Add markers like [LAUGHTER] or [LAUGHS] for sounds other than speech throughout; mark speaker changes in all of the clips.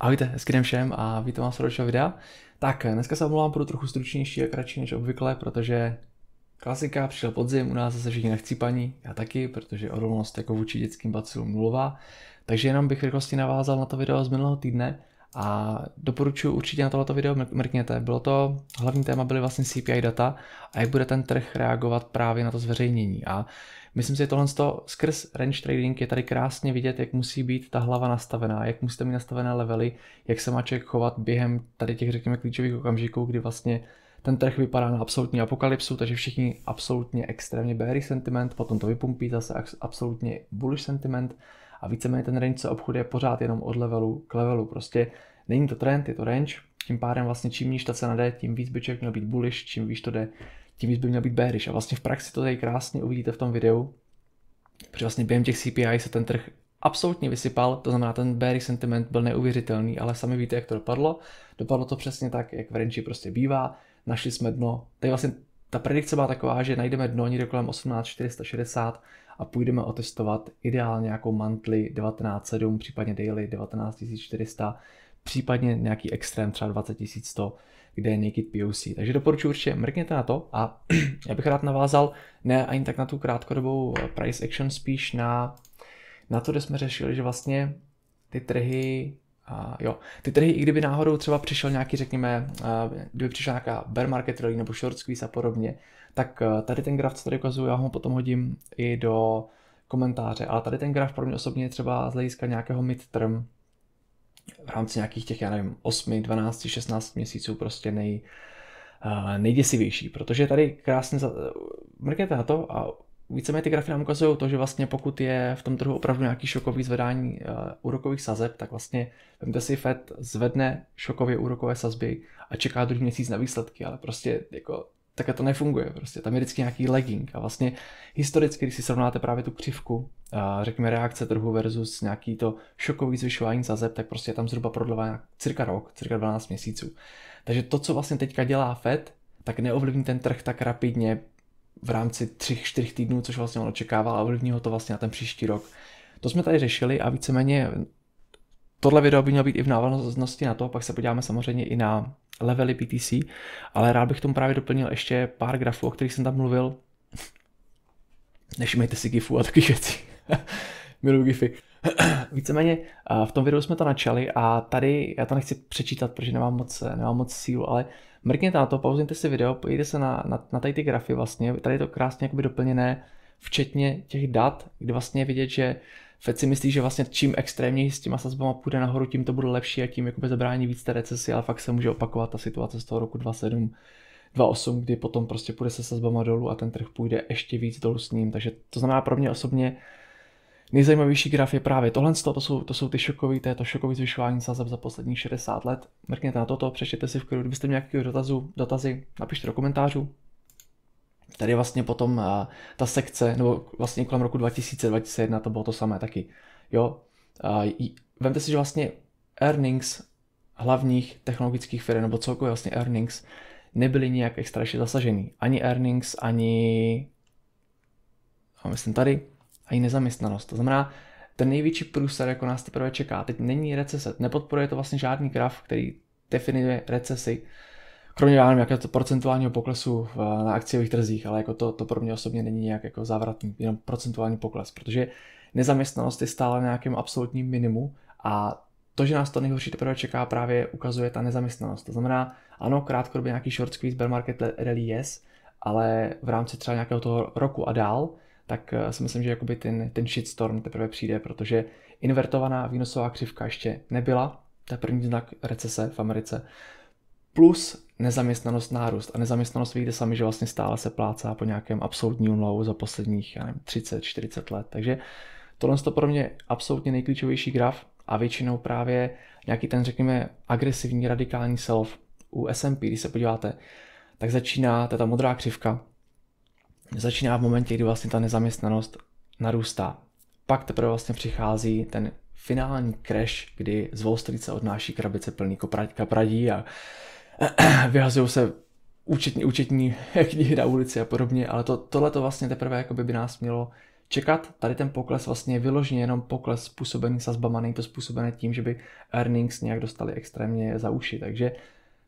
Speaker 1: Ahojte, hezký den všem a vítám vás u dalšího videa. Tak, dneska se omlouvám, budu trochu stručnější a kratší než obvykle, protože klasika, přišel podzim, u nás zase všichni nechcípaní, já taky, protože odolnost jako vůči dětským bacilům nulová. Takže jenom bych v rychlosti navázal na to video z minulého týdne, a doporučuji určitě na tohleto video mrkněte. Bylo to, hlavní téma byly vlastně CPI data a jak bude ten trh reagovat právě na to zveřejnění. A myslím si, že tohle to, skrz range trading je tady krásně vidět, jak musí být ta hlava nastavená, jak musíte mít nastavené levely, jak se má člověk chovat během tady těch, řekněme, klíčových okamžiků, kdy vlastně ten trh vypadá na absolutní apokalypsu, takže všichni absolutně extrémně bearish sentiment, potom to vypumpí zase absolutně bullish sentiment a víceméně ten range se obchoduje pořád jenom od levelu k levelu. Prostě není to trend, je to range, tím pádem vlastně čím níž ta cena jde, tím víc by člověk měl být bullish, čím víc to jde, tím víc by měl být bearish. A vlastně v praxi to tady krásně uvidíte v tom videu, protože vlastně během těch CPI se ten trh absolutně vysypal, to znamená ten bearish sentiment byl neuvěřitelný, ale sami víte, jak to dopadlo. Dopadlo to přesně tak, jak v range prostě bývá, našli jsme dno. Tady vlastně ta predikce byla taková, že najdeme dno někde kolem 18460, a půjdeme otestovat ideálně jako monthly 197, případně daily 19400, případně nějaký extrém třeba 20100, kde je Naked POC. Takže doporučuji určitě, mrkněte na to a [CLEARS THROAT] já bych rád navázal ne ani tak na tu krátkodobou eh, price action, spíš na, na to, kde jsme řešili, že vlastně ty trhy a jo, ty trhy, i kdyby náhodou třeba přišel nějaký, řekněme, eh, kdyby přišla nějaká bear market rally nebo short squeeze a podobně, tak eh, tady ten graf, co tady ukazuju, já ho potom hodím i do komentáře, ale tady ten graf pro mě osobně je třeba z hlediska nějakého midterm v rámci nějakých těch, já nevím, 8, 12, 16 měsíců prostě nej, eh, nejděsivější, protože tady krásně za... mrkněte na to a víceméně ty grafy nám ukazují to, že vlastně pokud je v tom trhu opravdu nějaký šokový zvedání uh, úrokových sazeb, tak vlastně vemte si Fed zvedne šokově úrokové sazby a čeká druhý měsíc na výsledky, ale prostě jako tak to nefunguje. Prostě tam je vždycky nějaký lagging. A vlastně historicky, když si srovnáte právě tu křivku, a řekněme reakce trhu versus nějaký to šokový zvyšování sazeb, tak prostě je tam zhruba prodlevá cirka rok, cirka 12 měsíců. Takže to, co vlastně teďka dělá Fed, tak neovlivní ten trh tak rapidně v rámci 3-4 týdnů, což vlastně on očekával a ovlivní ho to vlastně na ten příští rok. To jsme tady řešili a víceméně tohle video by mělo být i v návaznosti na to, pak se podíváme samozřejmě i na levely BTC, ale rád bych tomu právě doplnil ještě pár grafů, o kterých jsem tam mluvil. Nešimejte si gifů a takových věcí. [LAUGHS] Miluji gify. [CLEARS THROAT] Víceméně v tom videu jsme to načali a tady, já to nechci přečítat, protože nemám moc, nemám moc sílu, ale mrkněte na to, pauzněte si video, pojďte se na, na, na tady ty grafy vlastně, tady je to krásně jakoby doplněné, včetně těch dat, kde vlastně vidět, že Fed si myslí, že vlastně čím extrémněji s těma sazbama půjde nahoru, tím to bude lepší a tím jakoby zabrání víc té recesi, ale fakt se může opakovat ta situace z toho roku 27, 28, kdy potom prostě půjde se sazbama dolů a ten trh půjde ještě víc dolů s ním. Takže to znamená pro mě osobně, Nejzajímavější graf je právě tohle, to jsou, to jsou ty šokový, to je to šokový zvyšování sazeb za posledních 60 let. Mrkněte na toto, přečtěte si v klidu, kdybyste měli nějaké dotazy, napište do komentářů, Tady vlastně potom eh, ta sekce, nebo vlastně kolem roku 2000, 2001 to bylo to samé taky. Jo, vemte si, že vlastně earnings hlavních technologických firm, nebo celkově vlastně earnings, nebyly nijak extrašně zasažený. Ani earnings, ani a no, myslím tady, ani nezaměstnanost. To znamená, ten největší průser jako nás teprve čeká. Teď není recese, nepodporuje to vlastně žádný graf, který definuje recesi kromě já nevím, jaké to procentuálního poklesu eh, na akciových trzích, ale jako to, to pro mě osobně není nějak jako závratný, jenom procentuální pokles, protože nezaměstnanost je stále na nějakém absolutním minimu a to, že nás to nejhorší teprve čeká, právě ukazuje ta nezaměstnanost. To znamená, ano, krátkodobě nějaký short squeeze bear market rally yes, ale v rámci třeba nějakého toho roku a dál, tak eh, si myslím, že jakoby ten, ten shitstorm teprve přijde, protože invertovaná výnosová křivka ještě nebyla, to je první znak recese v Americe. Plus nezaměstnanost nárůst a nezaměstnanost víte sami, že vlastně stále se plácá po nějakém absolutním low za posledních, já nevím, 30-40 let. Takže tohle je pro mě absolutně nejklíčovější graf a většinou právě nějaký ten, řekněme, agresivní radikální self u S&P, když se podíváte, tak začíná, to je ta modrá křivka, začíná v momentě, kdy vlastně ta nezaměstnanost narůstá. Pak teprve vlastně přichází ten finální crash, kdy z Wall Street se odnáší krabice plný kapradí a [CLEARS THROAT] vyhazují se účetní, účetní [LAUGHS] knihy na ulici a podobně, ale to, tohle to vlastně teprve jakoby by nás mělo čekat. Tady ten pokles vlastně je vyloženě jenom pokles způsobený sazbama, není to způsobené tím, že by earnings nějak dostali extrémně za uši, takže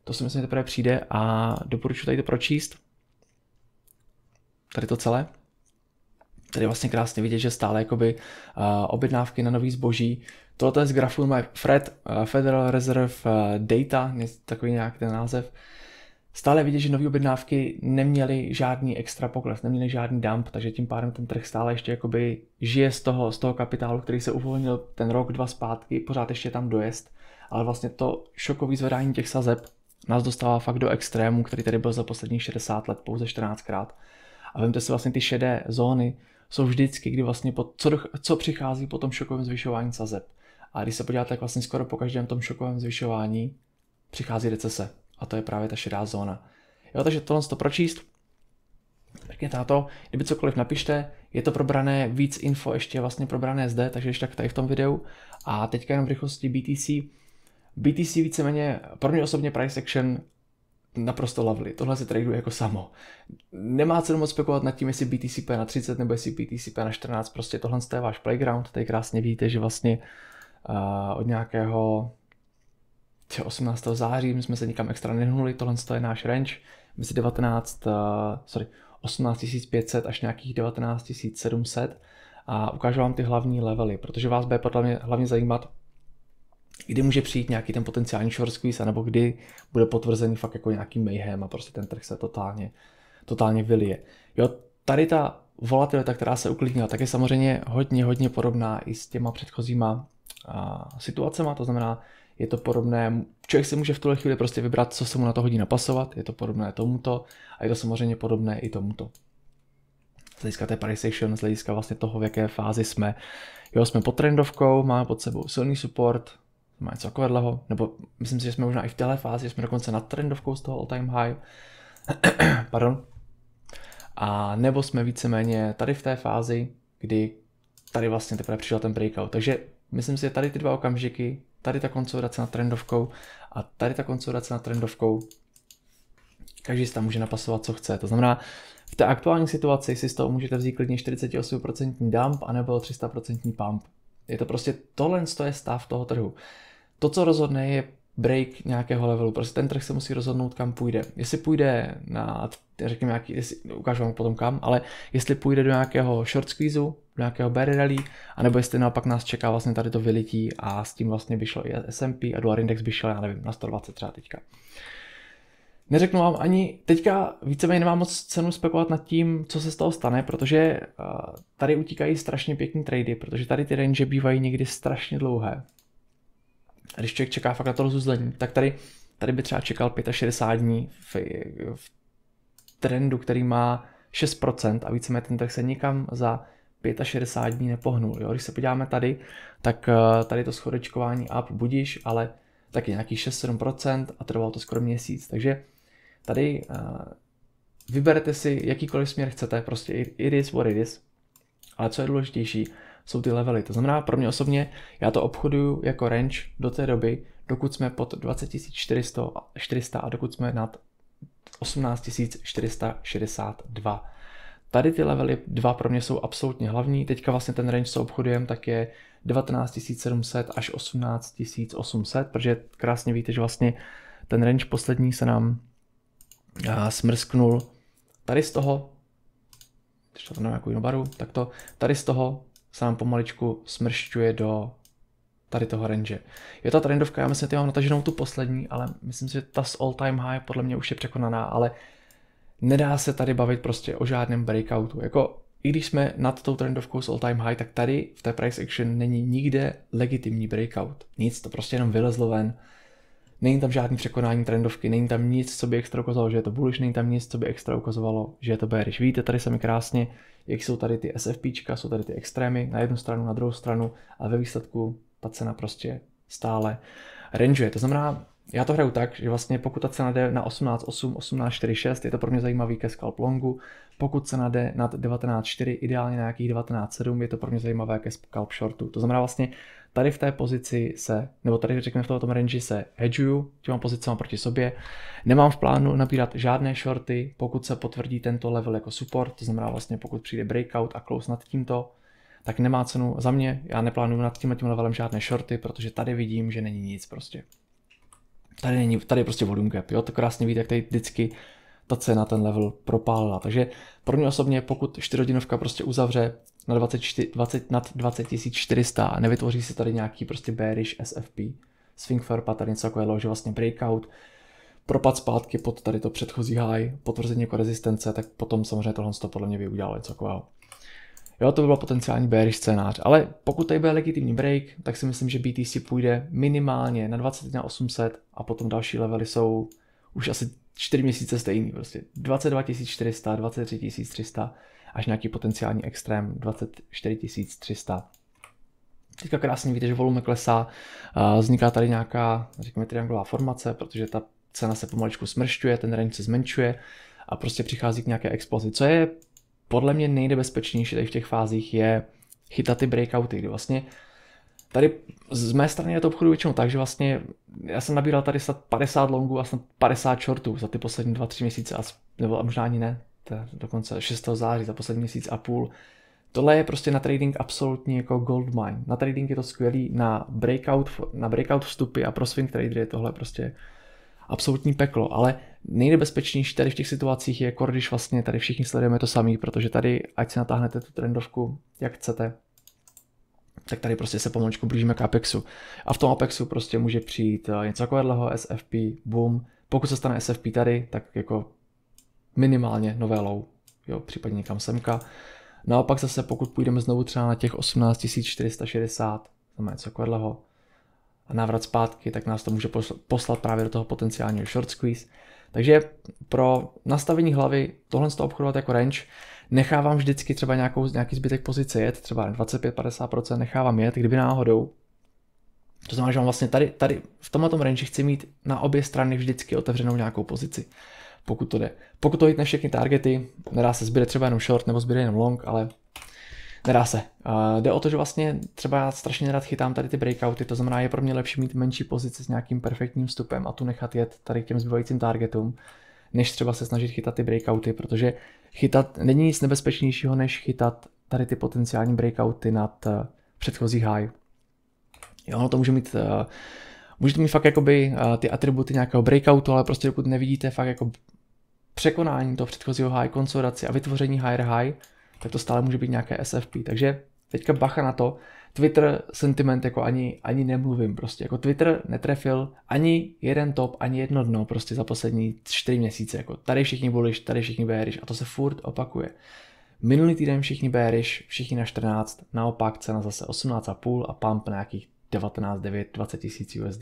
Speaker 1: to si myslím teprve přijde a doporučuji tady to pročíst. Tady to celé. Tady vlastně krásně vidět, že stále jakoby uh, objednávky na nový zboží Tohle je z grafu má Fred, eh, Federal Reserve eh, Data, takový nějak ten název. Stále vidět, že nové objednávky neměly žádný extra pokles, neměly žádný dump, takže tím pádem ten trh stále ještě jakoby žije z toho, z toho kapitálu, který se uvolnil ten rok, dva zpátky, pořád ještě tam dojezd, ale vlastně to šokový zvedání těch sazeb nás dostává fakt do extrému, který tady byl za posledních 60 let pouze 14krát. A vemte si vlastně ty šedé zóny, jsou vždycky, kdy vlastně po, co, do, co přichází po tom šokovém zvyšování sazeb. A když se podíváte, tak vlastně skoro po každém tom šokovém zvyšování přichází recese. A to je právě ta šedá zóna. Jo, takže tohle to pročíst. Řekněte na to, kdyby cokoliv napište, je to probrané, víc info ještě vlastně probrané zde, takže ještě tak tady v tom videu. A teďka jenom v rychlosti BTC. BTC víceméně, pro mě osobně price action naprosto lovely. Tohle se traduje jako samo. Nemá cenu moc spekulovat nad tím, jestli BTCP na 30 nebo jestli BTCP na 14, prostě tohle je váš playground, tady krásně vidíte, že vlastně uh, Eh, od nějakého 18. září, jsme se nikam extra nehnuli, tohle je náš range, mezi 19, uh, sorry, 18 500 až nějakých 19 700 a ukážu vám ty hlavní levely, protože vás bude podle mě hlavně zajímat, kdy může přijít nějaký ten potenciální short squeeze, nebo kdy bude potvrzený fakt jako nějaký mayhem a prostě ten trh se totálně, totálně vylije. Jo, tady ta volatilita, která se uklidnila, tak je samozřejmě hodně, hodně podobná i s těma předchozíma Situace má, to znamená, je to podobné, člověk si může v tuhle chvíli prostě vybrat, co se mu na to hodí napasovat, je to podobné tomuto a je to samozřejmě podobné i tomuto. Z hlediska té PlayStation, z hlediska vlastně toho, v jaké fázi jsme. Jo, jsme pod trendovkou, máme pod sebou silný support, má něco takového, nebo myslím si, že jsme možná i v téhle fázi, že jsme dokonce nad trendovkou z toho all time high, [CLEARS THROAT] pardon, a nebo jsme víceméně tady v té fázi, kdy tady vlastně teprve přišel ten breakout. Takže Myslím si, že tady ty dva okamžiky, tady ta konsolidace nad trendovkou a tady ta konsolidace nad trendovkou, každý si tam může napasovat, co chce. To znamená, v té aktuální situaci si z toho můžete vzít klidně 48% dump anebo 300% pump. Je to prostě, tohle to je stav toho trhu. To, co rozhodne, je break nějakého levelu. Prostě ten trh se musí rozhodnout, kam půjde. Jestli půjde na, řekněme, nějaký, jestli, ukážu vám potom kam, ale jestli půjde do nějakého short squeezeu, do nějakého bear rally, anebo jestli naopak nás čeká vlastně tady to vylití a s tím vlastně by šlo i S&P a dolar index by šel, já nevím, na 120 třeba teďka. Neřeknu vám ani, teďka víceméně nemám moc cenu spekulovat nad tím, co se z toho stane, protože eh, tady utíkají strašně pěkný trady, protože tady ty range bývají někdy strašně dlouhé. A když člověk čeká fakt na to rozuzlení, tak tady, tady by třeba čekal 65 dní v, v trendu, který má 6% a víceméně ten trh se nikam za 65 dní nepohnul. Jo? Když se podíváme tady, tak eh, tady to schodečkování up budíš, ale taky nějaký 6-7% a trvalo to skoro měsíc. Takže tady eh, vyberete si jakýkoliv směr chcete, prostě it is what it is. Ale co je důležitější, jsou ty levely. To znamená, pro mě osobně, já to obchoduju jako range do té doby, dokud jsme pod 400 a dokud jsme nad 18 462. Tady ty levely dva pro mě jsou absolutně hlavní. Teďka vlastně ten range, co obchodujeme, tak je 19 700 až 18 800, protože krásně víte, že vlastně ten range poslední se nám smrsknul tady z toho, když to tam jako jinou baru, tak to tady z toho se nám pomaličku smršťuje do tady toho range. Je ta trendovka, já myslím, že mám nataženou tu poslední, ale myslím si, že ta s all time high podle mě už je překonaná, ale nedá se tady bavit prostě o žádném breakoutu. Jako i když jsme nad tou trendovkou s all time high, tak tady v té price action není nikde legitimní breakout. Nic, to prostě jenom vylezlo ven. Není tam žádný překonání trendovky, není tam nic, co by extra ukazovalo, že je to bullish, není tam nic, co by extra ukazovalo, že je to bearish. Víte, tady se mi krásně, jak jsou tady ty SFPčka, jsou tady ty extrémy na jednu stranu, na druhou stranu a ve výsledku ta cena prostě stále rangeuje. To znamená, já to hraju tak, že vlastně pokud ta cena jde na 18.8, 18.46, je to pro mě zajímavý ke scalp longu. Pokud cena jde nad 19.4, ideálně na nějakých 19.7, je to pro mě zajímavé ke scalp shortu. To znamená vlastně tady v té pozici se, nebo tady řekněme v tom range se hedžuju těma pozicemi proti sobě. Nemám v plánu nabírat žádné shorty, pokud se potvrdí tento level jako support, to znamená vlastně pokud přijde breakout a close nad tímto, tak nemá cenu za mě, já neplánuju nad tím levelem žádné shorty, protože tady vidím, že není nic prostě. Tady, není, tady je prostě volume gap, jo? to krásně víte, jak tady vždycky ta cena ten level propálila. Takže pro mě osobně, pokud 4 hodinovka prostě uzavře na 24, 20, nad 20 400 a nevytvoří se tady nějaký prostě bearish SFP, swing for pattern, něco je že vlastně breakout, propad zpátky pod tady to předchozí high, potvrzení jako rezistence, tak potom samozřejmě tohle to podle mě by udělalo něco takového. Jo, to by byl potenciální bearish scénář, ale pokud tady bude legitimní break, tak si myslím, že BTC půjde minimálně na 21 800 a potom další levely jsou už asi 4 měsíce stejný, prostě 22 400, 23 300 až nějaký potenciální extrém 24 300. Teďka krásně víte, že volume klesá, vzniká tady nějaká, řekněme, triangulová formace, protože ta cena se pomaličku smršťuje, ten range se zmenšuje a prostě přichází k nějaké explozi, co je podle mě nejnebezpečnější tady v těch fázích je chytat ty breakouty, kdy vlastně tady z mé strany je to obchodu většinou tak, že vlastně já jsem nabíral tady snad 50 longů a snad 50 shortů za ty poslední 2-3 měsíce, a, nebo a možná ani ne, to dokonce 6. září za poslední měsíc a půl. Tohle je prostě na trading absolutně jako goldmine. Na trading je to skvělý, na breakout, na breakout vstupy a pro swing trader je tohle prostě absolutní peklo, ale nejnebezpečnější tady v těch situacích je, jako když vlastně tady všichni sledujeme to samý, protože tady, ať si natáhnete tu trendovku, jak chcete, tak tady prostě se pomalučku blížíme k Apexu. A v tom Apexu prostě může přijít eh, něco takového, SFP, boom. Pokud se stane SFP tady, tak jako minimálně nové low, jo, případně někam semka. Naopak zase, pokud půjdeme znovu třeba na těch 18460, znamená něco takového, a návrat zpátky, tak nás to může poslat právě do toho potenciálního short squeeze. Takže pro nastavení hlavy tohle z toho obchodovat jako range, nechávám vždycky třeba nějakou, nějaký zbytek pozice jet, třeba 25-50% nechávám jet, kdyby náhodou. To znamená, že mám vlastně tady, tady v tom range chci mít na obě strany vždycky otevřenou nějakou pozici, pokud to jde. Pokud to jít na všechny targety, nedá se zbyde třeba jenom short nebo zbyde jenom long, ale Nedá se. Uh, jde o to, že vlastně třeba já strašně nerad chytám tady ty breakouty, to znamená, je pro mě lepší mít menší pozici s nějakým perfektním vstupem a tu nechat jet tady k těm zbývajícím targetům, než třeba se snažit chytat ty breakouty, protože chytat není nic nebezpečnějšího, než chytat tady ty potenciální breakouty nad uh, předchozí high. Jo, ono to může mít, uh, eh, můžete mít fakt jakoby uh, ty atributy nějakého breakoutu, ale prostě dokud nevidíte fakt jako překonání toho předchozího high, konsolidaci a vytvoření higher high, tak to stále může být nějaké SFP. Takže teďka bacha na to, Twitter sentiment jako ani, ani nemluvím prostě, jako Twitter netrefil ani jeden top, ani jedno dno prostě za poslední čtyři měsíce, jako tady všichni bullish, tady všichni bearish a to se furt opakuje. Minulý týden všichni bearish, všichni na 14, naopak cena zase 18,5 a pump na nějakých 19, 9, 20 tisíc USD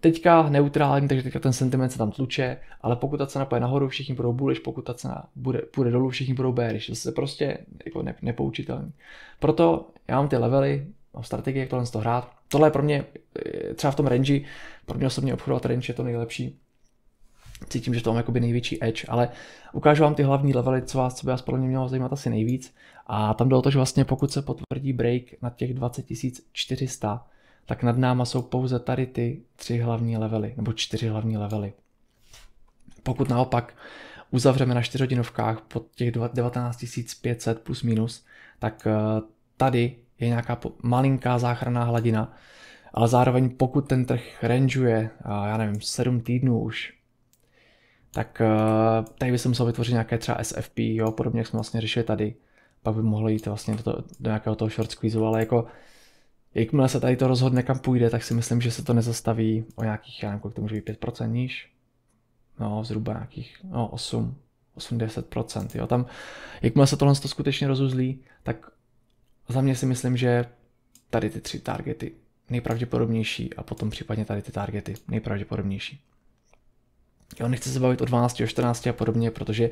Speaker 1: teďka neutrální, takže teďka ten sentiment se tam tluče, ale pokud ta cena půjde nahoru, všichni budou bullish, pokud ta cena bude, půjde dolů, všichni budou bearish. To je prostě jako ne, nepoučitelný. Proto já mám ty levely, mám strategie, jak tohle to hrát. Tohle je pro mě, eh, třeba v tom range, pro mě osobně obchodovat range je to nejlepší. Cítím, že to mám jakoby největší edge, ale ukážu vám ty hlavní levely, co vás, co by vás podle mě mělo zajímat asi nejvíc. A tam bylo to, že vlastně pokud se potvrdí break na těch 20 400, tak nad náma jsou pouze tady ty tři hlavní levely, nebo čtyři hlavní levely. Pokud naopak uzavřeme na čtyřhodinovkách pod těch 19 500 plus minus, tak eh, tady je nějaká malinká záchranná hladina, ale zároveň pokud ten trh rangeuje, já nevím, 7 týdnů už, tak eh, tady by se musel vytvořit nějaké třeba SFP, jo, podobně jak jsme vlastně řešili tady, pak by mohlo jít vlastně do, to, do nějakého toho short squeezeu, ale jako Jakmile se tady to rozhodne, kam půjde, tak si myslím, že se to nezastaví o nějakých, já nevím, kolik to může být, 5% níž. No, zhruba nějakých, no, 8, 8-10%, jo. Tam, jakmile se tohle to skutečně rozuzlí, tak za mě si myslím, že tady ty tři targety nejpravděpodobnější a potom případně tady ty targety nejpravděpodobnější. Jo, nechci se bavit o 12, o 14 a podobně, protože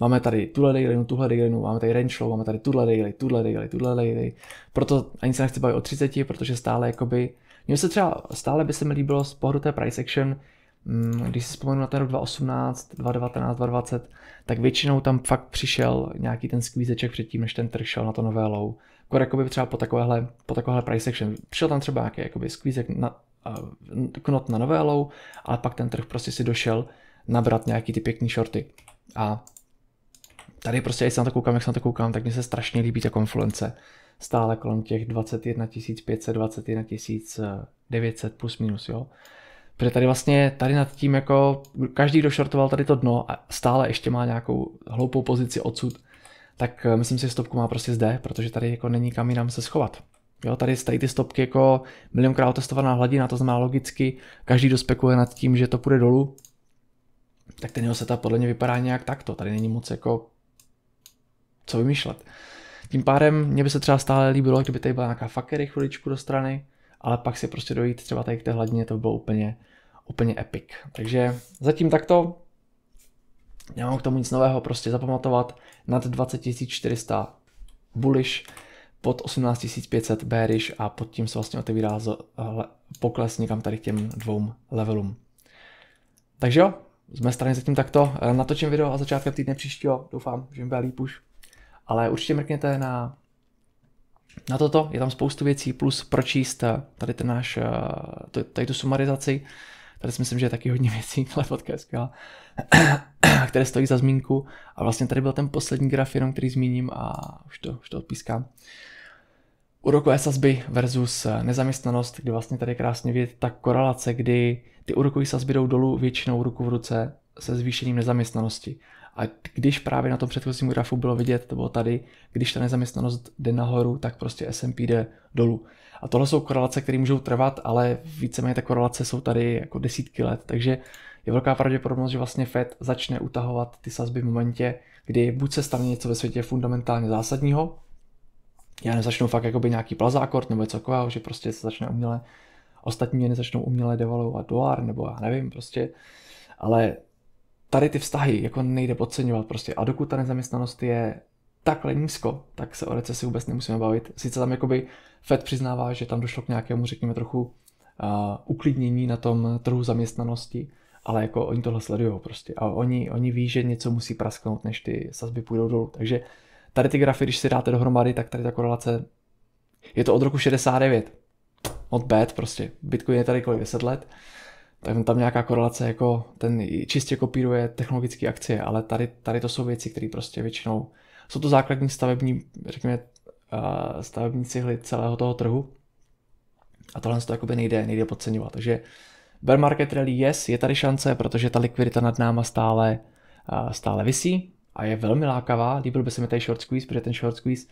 Speaker 1: máme tady tuhle daily, tuhle daily, máme tady range flow, máme tady tuhle daily, tuhle daily, tuhle daily. Proto ani se nechci bavit o 30, protože stále jakoby, mně se třeba, stále by se mi líbilo z pohledu té price action, mm, když si vzpomenu na ten rok 2018, 2019, 2020, tak většinou tam fakt přišel nějaký ten skvízeček předtím, než ten trh šel na to nové low. Kor jakoby třeba po takovéhle, po takovéhle price action. Přišel tam třeba nějaký jakoby skvízek na, knot na nové low, ale pak ten trh prostě si došel nabrat nějaký ty pěkný shorty. A tady prostě, když se na to koukám, jak se na to koukám, tak mi se strašně líbí ta konfluence. Stále kolem těch 21 500, 21 900 plus minus, jo. Protože tady vlastně, tady nad tím jako, každý, kdo shortoval tady to dno a stále ještě má nějakou hloupou pozici odsud, tak eh, myslím si, že stopku má prostě zde, protože tady jako není kam jinam se schovat. Jo, tady stají ty stopky jako milionkrát otestovaná hladina, to znamená logicky, každý dospekuje nad tím, že to půjde dolů, tak ten jeho setup podle mě vypadá nějak takto, tady není moc jako co vymýšlet. Tím pádem mě by se třeba stále líbilo, kdyby tady byla nějaká fakery chviličku do strany, ale pak si prostě dojít třeba tady k té hladině, to by bylo úplně, úplně epic. Takže zatím takto, nemám k tomu nic nového, prostě zapamatovat nad 20400 bullish, pod 18500 bearish a pod tím se vlastně otevírá pokles někam tady k těm dvou levelům. Takže jo, z mé strany zatím takto. Natočím video a začátkem týdne příštího. Doufám, že mi bude líp už ale určitě mrkněte na, na toto, je tam spoustu věcí, plus pročíst eh, tady ten náš, eh, tady tu sumarizaci, tady si myslím, že je taky hodně [LAUGHS] věcí, tohle fotka je skvělá, [CLEARS THROAT] které stojí za zmínku a vlastně tady byl ten poslední graf jenom, který zmíním a už to, už to odpískám. Úrokové sazby versus eh, nezaměstnanost, kdy vlastně tady krásně vidět ta korelace, kdy ty úrokové sazby jdou dolů většinou ruku v ruce se zvýšením nezaměstnanosti. A když právě na tom předchozím grafu bylo vidět, to bylo tady, když ta nezaměstnanost jde nahoru, tak prostě S&P jde dolů. A tohle jsou korelace, které můžou trvat, ale víceméně ty korelace jsou tady jako desítky let, takže je velká pravděpodobnost, že vlastně Fed začne utahovat ty sazby v momentě, kdy buď se stane něco ve světě fundamentálně zásadního, já nezačnu fakt jakoby nějaký plazákord nebo něco takového, že prostě se začne uměle, ostatní měny začnou uměle devaluovat dolar, nebo já nevím, prostě, ale tady ty vztahy jako nejde podceňovat prostě. A dokud ta nezaměstnanost je takhle nízko, tak se o recesi vůbec nemusíme bavit. Sice tam jakoby Fed přiznává, že tam došlo k nějakému, řekněme, trochu uh, uklidnění na tom trhu zaměstnanosti, ale jako oni tohle sledují prostě. A oni, oni ví, že něco musí prasknout, než ty sazby půjdou dolů. Takže tady ty grafy, když si dáte dohromady, tak tady ta korelace je to od roku 69. Not bad prostě. Bitcoin je tady kolik 10 let tak tam nějaká korelace, jako ten čistě kopíruje technologické akcie, ale tady, tady to jsou věci, které prostě většinou jsou to základní stavební, řekněme, eh, stavební cihly celého toho trhu. A tohle to jakoby nejde, nejde podceňovat. Takže bear market rally yes, je tady šance, protože ta likvidita nad náma stále, eh, stále visí a je velmi lákavá. Líbil by se mi tady short squeeze, protože ten short squeeze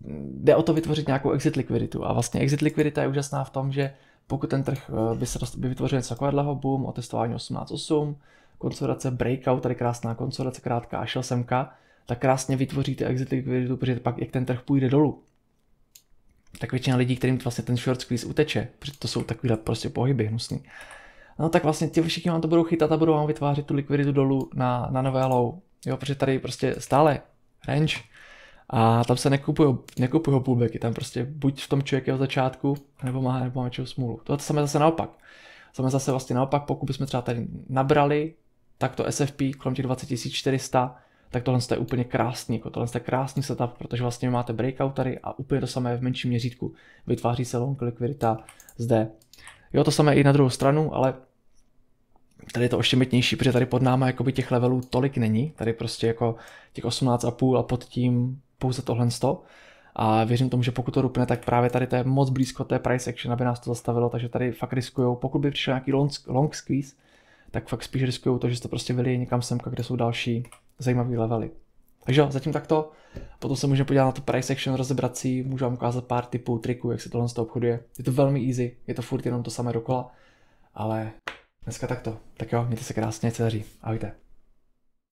Speaker 1: mm, jde o to vytvořit nějakou exit likviditu. A vlastně exit likvidita je úžasná v tom, že pokud ten trh eh, by, se dost, by vytvořil něco takového boom otestování 18.8, konsolidace breakout, tady krásná konsolidace, krátká šel semka, tak krásně vytvoříte exit likviditu, protože pak jak ten trh půjde dolů, tak většina lidí, kterým vlastně ten short squeeze uteče, protože to jsou takovýhle prostě pohyby hnusný, no tak vlastně ti všichni vám to budou chytat a budou vám vytvářet tu likviditu dolů na, na nové low, jo, protože tady prostě stále range a tam se nekupují, nekupují půlbeky, tam prostě buď v tom člověk je od začátku, nebo má, nebo má čeho smůlu. To samé zase naopak. Samé zase vlastně naopak, pokud bychom třeba tady nabrali, tak to SFP kolem těch 20400, tak tohle je úplně krásný, jako tohle je krásný setup, protože vlastně máte breakout tady a úplně to samé v menším měřítku. Vytváří se long likvidita zde. Jo, to samé i na druhou stranu, ale tady je to oštěmitnější, protože tady pod náma jakoby těch levelů tolik není, tady prostě jako těch 18,5 a pod tím pouze tohle 100. A věřím tomu, že pokud to rupne, tak právě tady to je moc blízko té price action, aby nás to zastavilo, takže tady fakt riskujou, pokud by přišel nějaký long, long squeeze, tak fakt spíš riskují to, že se to prostě vylije někam semka, kde jsou další zajímavé levely. Takže jo, zatím takto, potom se můžeme podívat na to price action, rozebrací, můžu vám ukázat pár typů, triků, jak se tohle z toho obchoduje. Je to velmi easy, je to furt jenom to samé dokola, ale dneska takto. Tak jo, mějte se krásně, ceři, ahojte.